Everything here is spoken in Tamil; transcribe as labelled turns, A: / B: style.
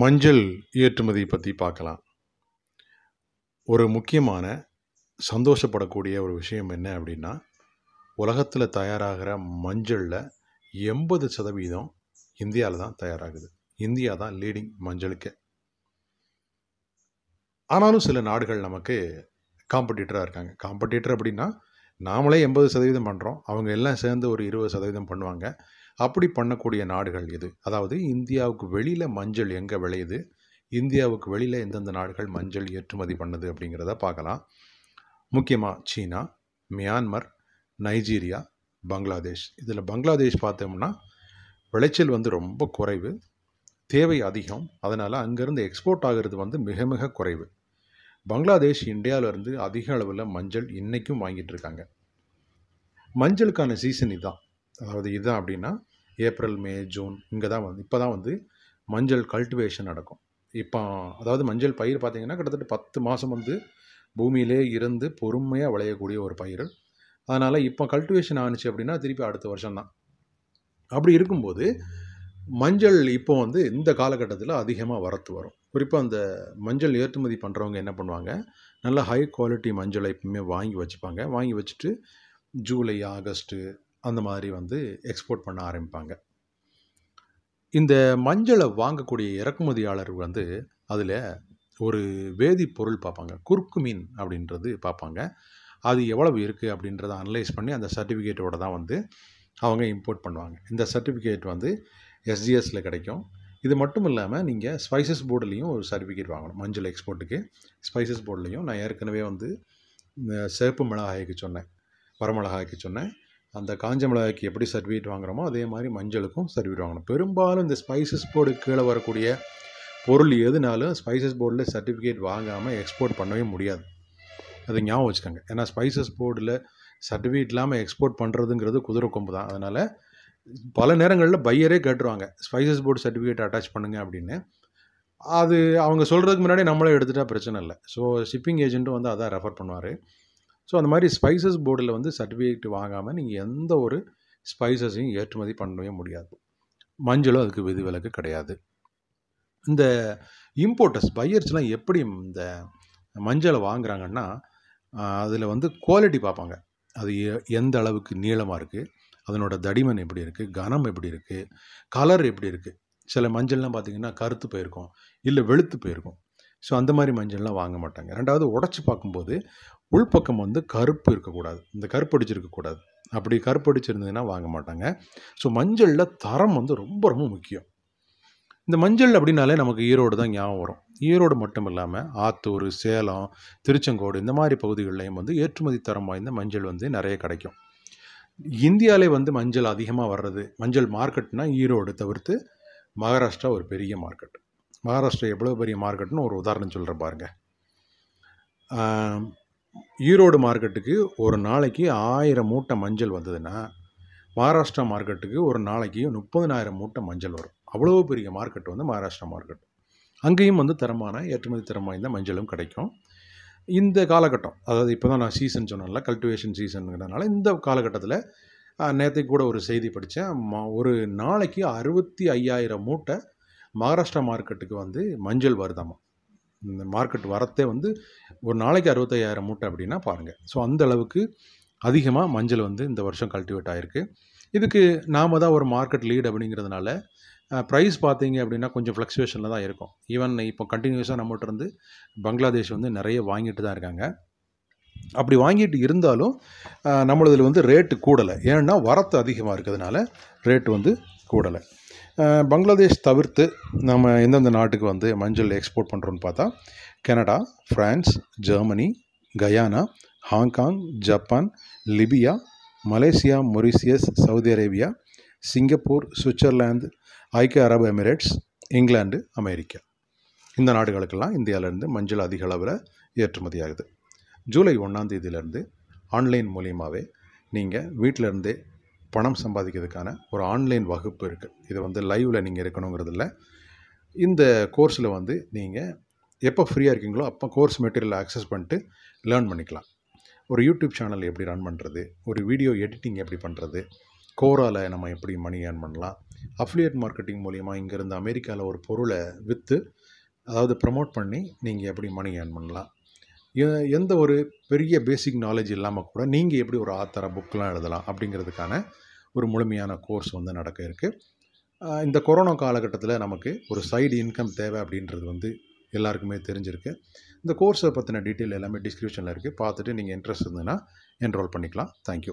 A: மஞ்சள் ஏற்றுமதியை பற்றி பார்க்கலாம் ஒரு முக்கியமான சந்தோஷப்படக்கூடிய ஒரு விஷயம் என்ன அப்படின்னா உலகத்தில் தயாராகிற மஞ்சளில் எண்பது சதவீதம் இந்தியாவில் தான் தயாராகுது இந்தியா தான் லீடிங் மஞ்சளுக்கு ஆனாலும் சில நாடுகள் நமக்கு காம்படிட்டராக இருக்காங்க காம்படிட்டர் அப்படின்னா நாமளே எண்பது சதவீதம் பண்ணுறோம் அவங்க எல்லாம் சேர்ந்து ஒரு இருபது சதவீதம் பண்ணுவாங்க அப்படி பண்ணக்கூடிய நாடுகள் இது அதாவது இந்தியாவுக்கு வெளியில் மஞ்சள் எங்கே விளையுது இந்தியாவுக்கு வெளியில் எந்தெந்த நாடுகள் மஞ்சள் ஏற்றுமதி பண்ணுது அப்படிங்கிறத பார்க்கலாம் முக்கியமாக சீனா மியான்மர் நைஜீரியா பங்களாதேஷ் இதில் பங்களாதேஷ் பார்த்தோம்னா விளைச்சல் வந்து ரொம்ப குறைவு தேவை அதிகம் அதனால் அங்கேருந்து எக்ஸ்போர்ட் ஆகிறது வந்து மிக மிக குறைவு பங்களாதேஷ் இந்தியாவிலேருந்து அதிக அளவில் மஞ்சள் இன்றைக்கும் வாங்கிட்டு இருக்காங்க மஞ்சளுக்கான சீசன் இதுதான் அதாவது இதுதான் அப்படின்னா ஏப்ரல் மே ஜூன் இங்கே தான் வந்து இப்போ தான் வந்து மஞ்சள் கல்டிவேஷன் நடக்கும் இப்போ அதாவது மஞ்சள் பயிர் பார்த்திங்கன்னா கிட்டத்தட்ட பத்து மாதம் வந்து பூமியிலே இருந்து பொறுமையாக விளையக்கூடிய ஒரு பயிர் அதனால் இப்போ கல்டிவேஷன் ஆணுச்சு அப்படின்னா திருப்பி அடுத்த வருஷம் தான் அப்படி இருக்கும்போது மஞ்சள் இப்போ வந்து இந்த காலகட்டத்தில் அதிகமாக வரத்து வரும் குறிப்பாக அந்த மஞ்சள் ஏற்றுமதி பண்ணுறவங்க என்ன பண்ணுவாங்க நல்ல ஹை குவாலிட்டி மஞ்சளை எப்பவுமே வாங்கி வச்சுப்பாங்க வாங்கி வச்சுட்டு ஜூலை ஆகஸ்ட்டு அந்த மாதிரி வந்து எக்ஸ்போர்ட் பண்ண ஆரம்பிப்பாங்க இந்த மஞ்சளை வாங்கக்கூடிய இறக்குமதியாளர் வந்து அதில் ஒரு வேதிப்பொருள் பார்ப்பாங்க குறுக்கு மீன் அப்படின்றது பார்ப்பாங்க அது எவ்வளவு இருக்குது அப்படின்றத அனலைஸ் பண்ணி அந்த சர்டிஃபிகேட்டோட தான் வந்து அவங்க இம்போர்ட் பண்ணுவாங்க இந்த சர்டிஃபிகேட் வந்து எஸ்ஜிஎஸில் கிடைக்கும் இது மட்டும் இல்லாமல் நீங்கள் ஸ்பைசஸ் போர்டுலேயும் ஒரு சர்டிஃபிகேட் வாங்கணும் மஞ்சள் எக்ஸ்போர்ட்டுக்கு ஸ்பைசஸ் போர்டுலேயும் நான் ஏற்கனவே வந்து சிவப்பு மிளகாய்க்கு சொன்னேன் வரமிளகாய்க்கு சொன்னேன் அந்த காஞ்ச மிளகாய்க்கு எப்படி சர்வீட் வாங்குகிறோமோ அதே மாதிரி மஞ்சளுக்கும் சர்வீட் வாங்கணும் பெரும்பாலும் இந்த ஸ்பைசஸ் போர்டு கீழே வரக்கூடிய பொருள் எதுனாலும் ஸ்பைசஸ் போர்டில் சர்டிஃபிகேட் வாங்காமல் எக்ஸ்போர்ட் பண்ணவே முடியாது அது ஞாபகம் வச்சுக்கோங்க ஏன்னா ஸ்பைசஸ் போர்டில் சர்டிஃபிகேட் இல்லாமல் எக்ஸ்போர்ட் பண்ணுறதுங்கிறது குதிரை கொம்பு தான் அதனால் பல நேரங்களில் பையரே கேட்டுருவாங்க ஸ்பைசஸ் போர்டு சர்டிஃபிகேட் அட்டாச் பண்ணுங்க அப்படின்னு அது அவங்க சொல்கிறதுக்கு முன்னாடி நம்மளே எடுத்துகிட்டா பிரச்சனை இல்லை ஸோ ஷிப்பிங் ஏஜென்ட்டும் வந்து அதான் ரெஃபர் பண்ணுவார் ஸோ அந்த மாதிரி ஸ்பைசஸ் போர்டில் வந்து சர்டிஃபிகேட் வாங்காமல் நீங்கள் எந்த ஒரு ஸ்பைசஸையும் ஏற்றுமதி பண்ணவே முடியாது மஞ்சளும் அதுக்கு விலக்கு கிடையாது இந்த இம்போர்ட்டர்ஸ் பையர்ஸ்லாம் எப்படி இந்த மஞ்சளை வாங்குறாங்கன்னா அதில் வந்து குவாலிட்டி பார்ப்பாங்க அது எந்த அளவுக்கு நீளமாக இருக்குது அதனோட தடிமன் எப்படி இருக்குது கனம் எப்படி இருக்குது கலர் எப்படி இருக்குது சில மஞ்சள்லாம் பார்த்திங்கன்னா கருத்து போயிருக்கும் இல்லை வெளுத்து போயிருக்கும் ஸோ அந்த மாதிரி மஞ்சள்லாம் வாங்க மாட்டாங்க ரெண்டாவது உடச்சி பார்க்கும்போது உள்பக்கம் வந்து கருப்பு இருக்கக்கூடாது இந்த கருப்பு அடிச்சிருக்கக்கூடாது அப்படி கருப்பு அடிச்சிருந்ததுன்னா வாங்க மாட்டாங்க ஸோ மஞ்சளில் தரம் வந்து ரொம்ப ரொம்ப முக்கியம் இந்த மஞ்சள் அப்படின்னாலே நமக்கு ஈரோடு தான் ஞாபகம் வரும் ஈரோடு மட்டும் இல்லாமல் ஆத்தூர் சேலம் திருச்செங்கோடு இந்த மாதிரி பகுதிகளிலையும் வந்து ஏற்றுமதி தரம் வாய்ந்த மஞ்சள் வந்து நிறைய கிடைக்கும் இந்தியாவிலே வந்து மஞ்சள் அதிகமாக வர்றது மஞ்சள் மார்க்கெட்னால் ஈரோடு தவிர்த்து மகாராஷ்டிரா ஒரு பெரிய மார்க்கெட் மகாராஷ்டிரா எவ்வளோ பெரிய மார்க்கெட்னு ஒரு உதாரணம் சொல்கிற பாருங்கள் ஈரோடு மார்க்கெட்டுக்கு ஒரு நாளைக்கு ஆயிரம் மூட்டை மஞ்சள் வந்ததுன்னா மகாராஷ்டிரா மார்க்கெட்டுக்கு ஒரு நாளைக்கு முப்பதினாயிரம் மூட்டை மஞ்சள் வரும் அவ்வளோ பெரிய மார்க்கெட் வந்து மகாராஷ்டிரா மார்க்கெட் அங்கேயும் வந்து தரமான ஏற்றுமதி தரம் வாய்ந்த மஞ்சளும் கிடைக்கும் இந்த காலகட்டம் அதாவது இப்போ தான் நான் சீசன் சொன்னல கல்டிவேஷன் சீசனுங்கிறதுனால இந்த காலகட்டத்தில் நேற்றை கூட ஒரு செய்தி படித்தேன் ஒரு நாளைக்கு அறுபத்தி ஐயாயிரம் மூட்டை மகாராஷ்டிரா மார்க்கெட்டுக்கு வந்து மஞ்சள் வருதாமா இந்த மார்க்கெட் வரத்தே வந்து ஒரு நாளைக்கு அறுபத்தையாயிரம் மூட்டை அப்படின்னா பாருங்கள் ஸோ அந்த அளவுக்கு அதிகமாக மஞ்சள் வந்து இந்த வருஷம் கல்டிவேட் ஆகிருக்கு இதுக்கு நாம் தான் ஒரு மார்க்கெட் லீட் அப்படிங்கிறதுனால ப்ரைஸ் பார்த்தீங்க அப்படின்னா கொஞ்சம் ஃப்ளக்ஸுவேஷனில் தான் இருக்கும் ஈவன் இப்போ கண்டினியூஸாக நம்மகிட்ட இருந்து பங்களாதேஷ் வந்து நிறைய வாங்கிட்டு தான் இருக்காங்க அப்படி வாங்கிட்டு இருந்தாலும் நம்மளதில் வந்து ரேட்டு கூடலை ஏன்னா வரத்து அதிகமாக இருக்கிறதுனால ரேட்டு வந்து கூடலை பங்களாதேஷ் தவிர்த்து நம்ம எந்தெந்த நாட்டுக்கு வந்து மஞ்சள் எக்ஸ்போர்ட் பண்ணுறோன்னு பார்த்தா Canada France Germany Guyana Hong Kong Japan Libya Malaysia Mauritius Saudi Arabia Singapore Switzerland ஐக்கிய அரபு எமிரேட்ஸ் இங்கிலாந்து அமெரிக்கா இந்த நாடுகளுக்கெல்லாம் இந்தியாவிலேருந்து மஞ்சள் அதிக அளவில் ஏற்றுமதி ஆகுது ஜூலை ஒன்றாம் தேதியிலேருந்து ஆன்லைன் மூலியமாகவே நீங்கள் வீட்டிலேருந்தே பணம் சம்பாதிக்கிறதுக்கான ஒரு ஆன்லைன் வகுப்பு இருக்குது இது வந்து லைவில் நீங்கள் இருக்கணுங்கிறதில்ல இந்த கோர்ஸில் வந்து நீங்கள் எப்போ ஃப்ரீயாக இருக்கீங்களோ அப்போ கோர்ஸ் மெட்டீரியல் ஆக்சஸ் பண்ணிட்டு லேர்ன் பண்ணிக்கலாம் ஒரு யூடியூப் சேனல் எப்படி ரன் பண்ணுறது ஒரு வீடியோ எடிட்டிங் எப்படி பண்ணுறது கோராவில் நம்ம எப்படி மணி ஏர்ன் பண்ணலாம் அஃப்லியேட் மார்க்கெட்டிங் மூலியமாக இங்கேருந்து அமெரிக்காவில் ஒரு பொருளை விற்று அதாவது ப்ரமோட் பண்ணி நீங்கள் எப்படி மணி ஏர்ன் பண்ணலாம் எந்த ஒரு பெரிய பேசிக் நாலேஜ் இல்லாமல் கூட நீங்கள் எப்படி ஒரு ஆத்தர புக்கெலாம் எழுதலாம் அப்படிங்கிறதுக்கான ஒரு முழுமையான கோர்ஸ் வந்து நடக்க இருக்குது இந்த கொரோனா காலகட்டத்தில் நமக்கு ஒரு சைடு இன்கம் தேவை அப்படின்றது வந்து எல்லாருக்குமே தெரிஞ்சிருக்கு இந்த கோர்ஸை பற்றின டீட்டெயில் எல்லாமே டிஸ்கிரிப்ஷனில் இருக்குது பார்த்துட்டு நீங்கள் இன்ட்ரெஸ்ட் இருந்ததுன்னா என்ரோல் பண்ணிக்கலாம் தேங்க்யூ